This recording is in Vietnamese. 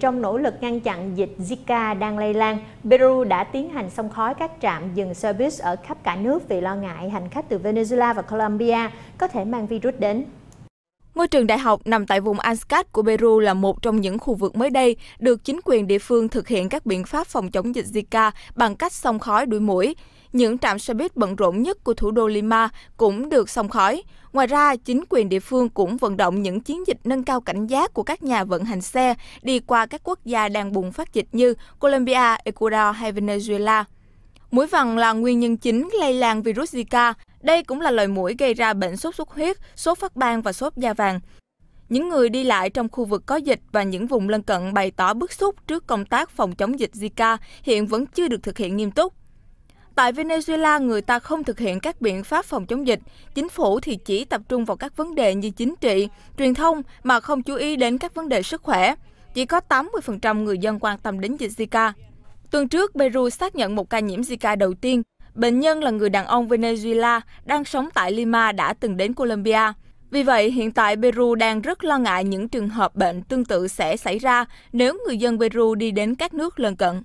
Trong nỗ lực ngăn chặn dịch Zika đang lây lan, Peru đã tiến hành xông khói các trạm dừng service ở khắp cả nước vì lo ngại hành khách từ Venezuela và Colombia có thể mang virus đến. Ngôi trường đại học nằm tại vùng Anscat của Peru là một trong những khu vực mới đây được chính quyền địa phương thực hiện các biện pháp phòng chống dịch Zika bằng cách xông khói đuổi mũi những trạm xe buýt bận rộn nhất của thủ đô Lima cũng được xong khói. Ngoài ra, chính quyền địa phương cũng vận động những chiến dịch nâng cao cảnh giác của các nhà vận hành xe đi qua các quốc gia đang bùng phát dịch như Colombia, Ecuador hay Venezuela. Muỗi vằn là nguyên nhân chính lây lan virus Zika. Đây cũng là loài muỗi gây ra bệnh sốt xuất huyết, sốt phát ban và sốt da vàng. Những người đi lại trong khu vực có dịch và những vùng lân cận bày tỏ bức xúc trước công tác phòng chống dịch Zika hiện vẫn chưa được thực hiện nghiêm túc. Tại Venezuela, người ta không thực hiện các biện pháp phòng chống dịch. Chính phủ thì chỉ tập trung vào các vấn đề như chính trị, truyền thông mà không chú ý đến các vấn đề sức khỏe. Chỉ có 80% người dân quan tâm đến dịch Zika. Tuần trước, Peru xác nhận một ca nhiễm Zika đầu tiên. Bệnh nhân là người đàn ông Venezuela đang sống tại Lima đã từng đến Colombia. Vì vậy, hiện tại Peru đang rất lo ngại những trường hợp bệnh tương tự sẽ xảy ra nếu người dân Peru đi đến các nước lân cận.